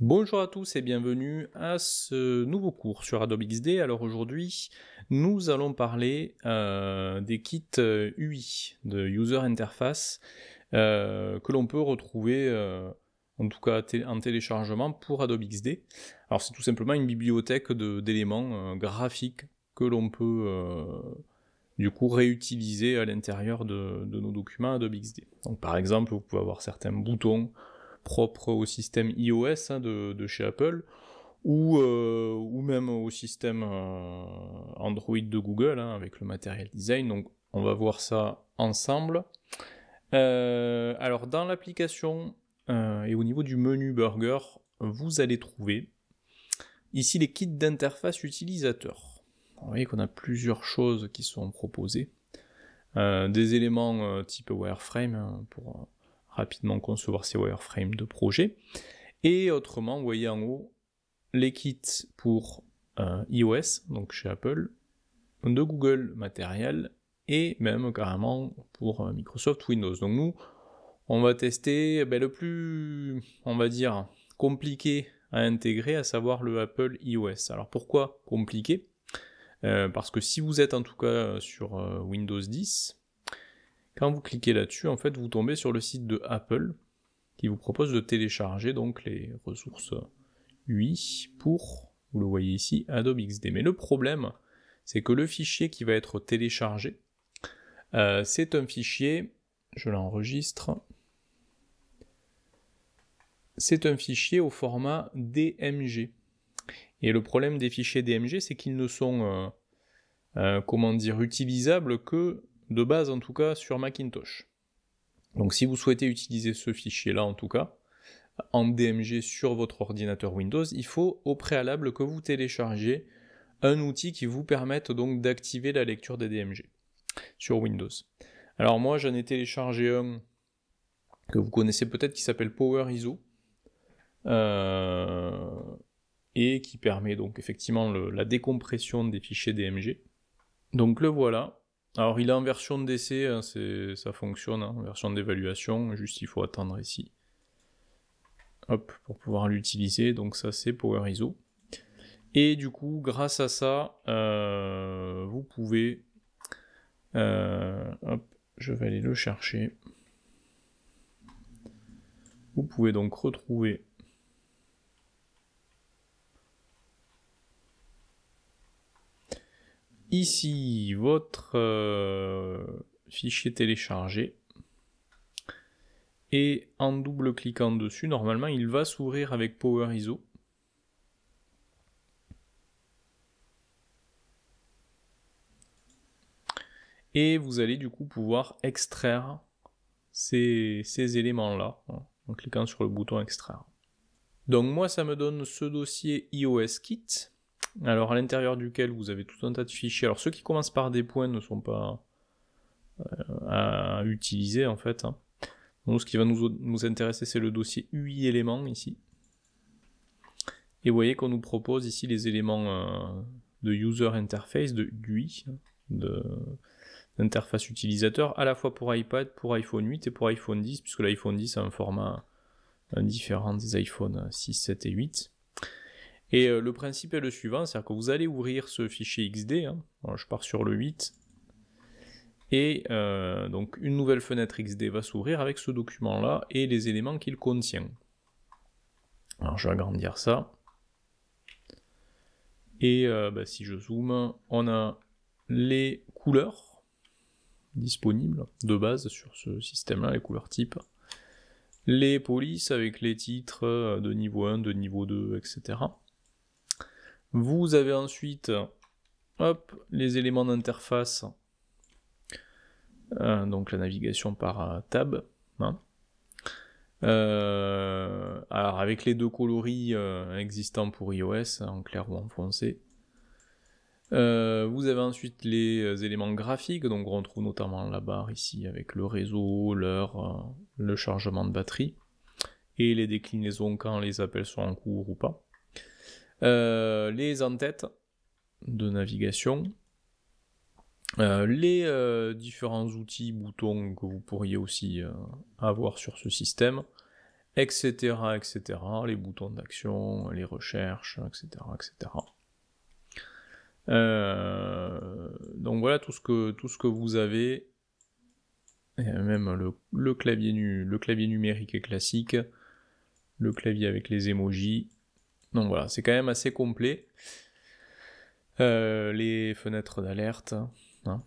Bonjour à tous et bienvenue à ce nouveau cours sur Adobe XD. Alors aujourd'hui, nous allons parler euh, des kits UI, euh, de User Interface, euh, que l'on peut retrouver en tout cas en téléchargement pour Adobe XD. Alors c'est tout simplement une bibliothèque d'éléments graphiques que l'on peut du coup réutiliser à l'intérieur de, de, nos documents Adobe XD. Donc par exemple, vous pouvez avoir certains boutons, propre au système iOS hein, de, chez Apple, ou, euh, ou même au système euh, Android de Google hein, avec le matériel Design. Donc on va voir ça ensemble. Euh, alors dans l'application et au niveau du menu burger, vous allez trouver ici les kits d'interface utilisateur. Vous voyez qu'on a plusieurs choses qui sont proposées. des éléments type wireframe hein, pour rapidement concevoir ces wireframes de projet. Et autrement, vous voyez en haut les kits pour euh, iOS, donc chez Apple, de Google Matériel et même carrément pour euh, Microsoft Windows. Donc nous, on va tester eh ben, le plus, on va dire, compliqué à intégrer, à savoir le Apple iOS. Alors pourquoi compliqué euh, Parce que si vous êtes en tout cas sur Windows 10, quand vous cliquez là-dessus, en fait, vous tombez sur le site de Apple qui vous propose de télécharger donc les ressources UI pour, vous le voyez ici, Adobe XD. Mais le problème, c'est que le fichier qui va être téléchargé, euh, c'est un fichier, je l'enregistre, c'est un fichier au format DMG. Et le problème des fichiers DMG, c'est qu'ils ne sont, euh, euh, comment dire, utilisables que de base en tout cas sur Macintosh. Donc si vous souhaitez utiliser ce fichier-là en tout cas, en DMG sur votre ordinateur Windows, il faut au préalable que vous téléchargez un outil qui vous permette donc d'activer la lecture des DMG sur Windows. Alors moi j'en ai téléchargé un que vous connaissez peut-être qui s'appelle Power ISO euh, et qui permet donc effectivement la décompression des fichiers DMG. Donc le voilà. Alors, il est en version d'essai, hein, ça fonctionne, en hein, version d'évaluation, juste il faut attendre ici. Hop, pour pouvoir l'utiliser, donc ça c'est Power ISO. Et du coup, grâce à ça, euh, vous pouvez... Euh, je vais aller le chercher. Vous pouvez donc retrouver ici votre euh, fichier téléchargé. Et en double-cliquant dessus, normalement, il va s'ouvrir avec Power ISO. Et vous allez du coup pouvoir extraire ces éléments-là hein, en cliquant sur le bouton extraire. Donc moi, ça me donne ce dossier iOS Kit. Alors à l'intérieur duquel vous avez tout un tas de fichiers. Alors ceux qui commencent par des points ne sont pas euh, à utiliser en fait. Hein. ce qui va nous, intéresser c'est le dossier UI éléments ici. Et vous voyez qu'on nous propose ici les éléments euh, de user interface, de UI, hein, d'interface utilisateur, à la fois pour iPad, pour iPhone 8 et pour iPhone 10, puisque l'iPhone 10 a un format euh, différent des iPhone 6, 7 et 8. Et euh, le principe est le suivant, c'est-à-dire que vous allez ouvrir ce fichier XD, hein. je pars sur le 8, et euh, donc une nouvelle fenêtre XD va s'ouvrir avec ce document-là et les éléments qu'il contient. Alors je vais agrandir ça. Et euh, bah, si je zoome, on a les couleurs disponibles de base sur ce système-là, les couleurs types. Les polices avec les titres de niveau 1, de niveau 2, etc. Vous avez ensuite hop, les éléments d'interface, euh, donc la navigation par euh, tab. Hein. Euh, alors avec les deux coloris existants pour iOS, hein, en clair ou en foncé. vous avez ensuite les éléments graphiques, donc on retrouve notamment la barre ici avec le réseau, l'heure, le chargement de batterie, et les déclinaisons quand les appels sont en cours ou pas. Euh, les en-têtes de navigation, euh, les euh, différents outils, boutons que vous pourriez aussi avoir sur ce système, etc., etc., les boutons d'action, les recherches, etc., etc. donc voilà tout ce que, tout ce que vous avez, même le, clavier nu, le clavier numérique est classique, le clavier avec les emojis. Donc voilà, c'est quand même assez complet. Euh, les fenêtres d'alerte. Hein.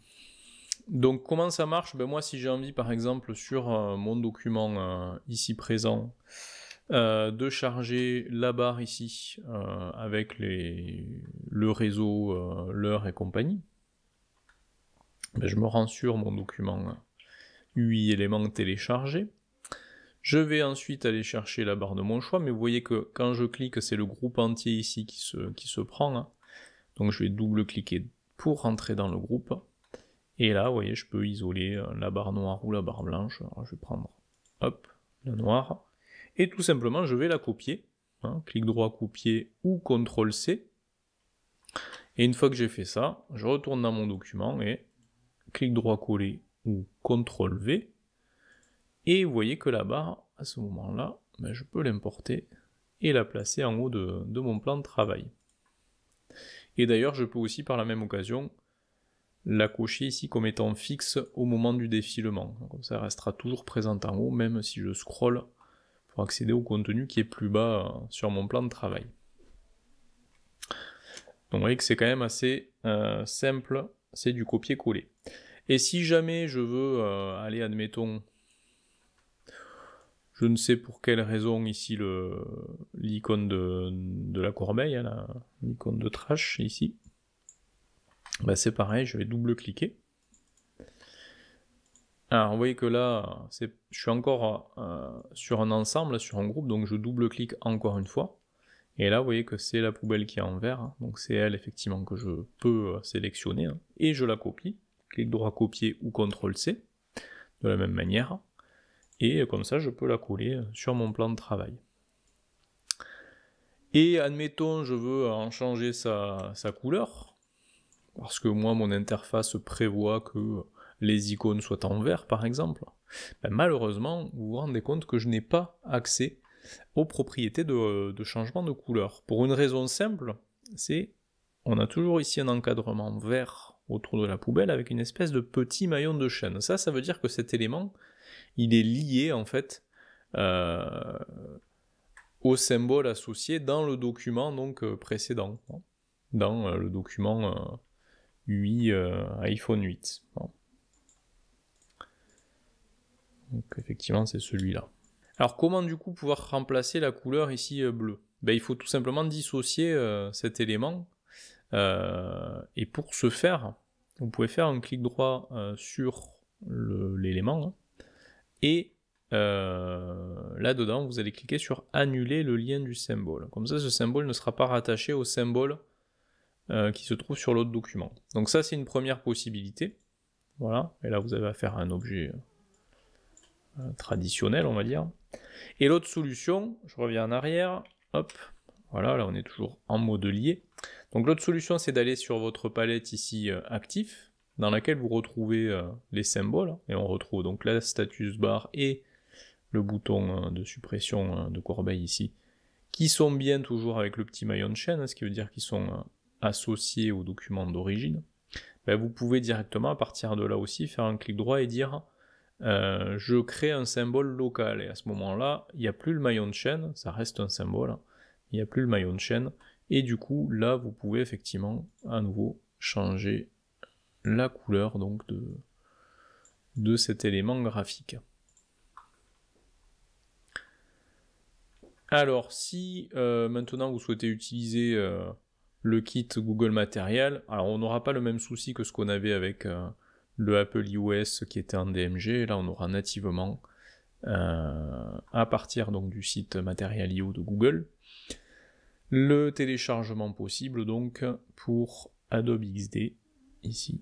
Donc comment ça marche ben Moi si j'ai envie par exemple sur euh, mon document euh, ici présent de charger la barre ici avec les, le réseau, l'heure et compagnie, ben je me rends sur mon document UI éléments téléchargés. Je vais ensuite aller chercher la barre de mon choix, mais vous voyez que quand je clique, c'est le groupe entier ici qui se, qui se prend. Hein. Donc je vais double-cliquer pour rentrer dans le groupe. Et là, vous voyez, je peux isoler euh, la barre noire ou la barre blanche. je vais prendre, hop, la noire. Et tout simplement, je vais la copier. Hein. clic droit, copier ou CTRL-C. Et une fois que j'ai fait ça, je retourne dans mon document et clic droit, coller ou CTRL-V. Et vous voyez que la barre, à ce moment-là, ben, je peux l'importer et la placer en haut de, mon plan de travail. Et d'ailleurs, je peux aussi par la même occasion la cocher ici comme étant fixe au moment du défilement. Comme ça, restera toujours présente en haut, même si je scroll pour accéder au contenu qui est plus bas euh, sur mon plan de travail. Donc vous voyez que c'est quand même assez euh, simple, c'est du copier-coller. Et si jamais je veux euh, aller, admettons, je ne sais pour quelle raison ici le l'icône de, de, la corbeille, hein, l'icône de trash ici. Bah, c'est pareil, je vais double-cliquer. Alors ah, vous voyez que là, je suis encore euh, sur un ensemble, sur un groupe, donc je double-clique encore une fois. Et là, vous voyez que c'est la poubelle qui est en vert, hein. donc c'est elle effectivement que je peux euh, sélectionner, hein. et je la copie. Clic droit copier ou CTRL C, de la même manière et comme ça je peux la coller sur mon plan de travail. Et admettons je veux en changer sa, couleur, parce que moi mon interface prévoit que les icônes soient en vert par exemple. Ben, malheureusement, vous vous rendez compte que je n'ai pas accès aux propriétés de, de changement de couleur. Pour une raison simple, c'est on a toujours ici un encadrement vert autour de la poubelle avec une espèce de petit maillon de chaîne. Ça, ça veut dire que cet élément, il est lié en fait euh, au symbole associé dans le document donc euh, précédent, dans euh, le document 8 iPhone 8. Donc effectivement c'est celui-là. Alors comment du coup pouvoir remplacer la couleur ici bleue ben, Il faut tout simplement dissocier cet élément. et pour ce faire, vous pouvez faire un clic droit sur l'élément hein, et euh, là-dedans, vous allez cliquer sur annuler le lien du symbole. Comme ça, ce symbole ne sera pas rattaché au symbole euh, qui se trouve sur l'autre document. Donc ça, c'est une première possibilité. Voilà, et là vous avez affaire à un objet euh, traditionnel, on va dire. Et l'autre solution, je reviens en arrière, hop, voilà, là on est toujours en mode lié. Donc l'autre solution, c'est d'aller sur votre palette ici actif, dans laquelle vous retrouvez euh, les symboles, hein, et on retrouve donc la status bar et le bouton euh, de suppression euh, de corbeille ici, qui sont bien toujours avec le petit maillon de chaîne, hein, ce qui veut dire qu'ils sont associés au document d'origine, ben, vous pouvez directement à partir de là aussi faire un clic droit et dire je crée un symbole local, et à ce moment-là, il n'y a plus le maillon de chaîne, ça reste un symbole, il n'y a plus le maillon de chaîne, et du coup, là, vous pouvez effectivement à nouveau changer la couleur donc de, de cet élément graphique. Alors si euh, maintenant vous souhaitez utiliser euh, le kit Google Material, alors on n'aura pas le même souci que ce qu'on avait avec euh, le Apple iOS qui était en DMG, là on aura nativement à partir donc du site Material.io de Google. Le téléchargement possible donc pour Adobe XD ici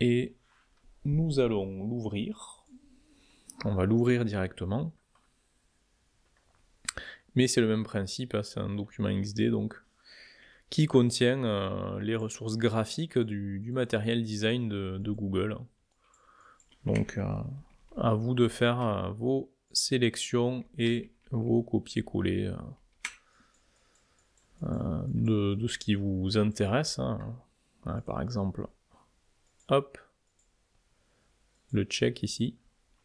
et nous allons l'ouvrir. On va l'ouvrir directement. Mais c'est le même principe, hein, c'est un document XD donc qui contient euh, les ressources graphiques du, matériel design de, Google. Donc euh, à vous de faire euh, vos sélections et vos copier-coller de, ce qui vous intéresse. Hein. par exemple, hop, le check ici,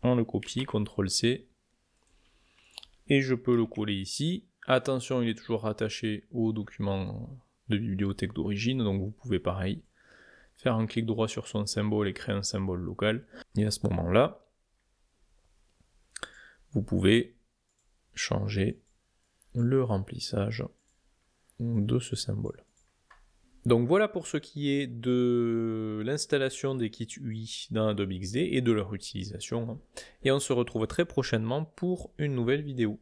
on le copie, CTRL C, et je peux le coller ici. Attention, il est toujours rattaché au document de bibliothèque d'origine, donc vous pouvez pareil, faire un clic droit sur son symbole et créer un symbole local. Et à ce moment-là, vous pouvez changer le remplissage de ce symbole. Donc voilà pour ce qui est de l'installation des kits UI dans Adobe XD et de leur utilisation. Et on se retrouve très prochainement pour une nouvelle vidéo.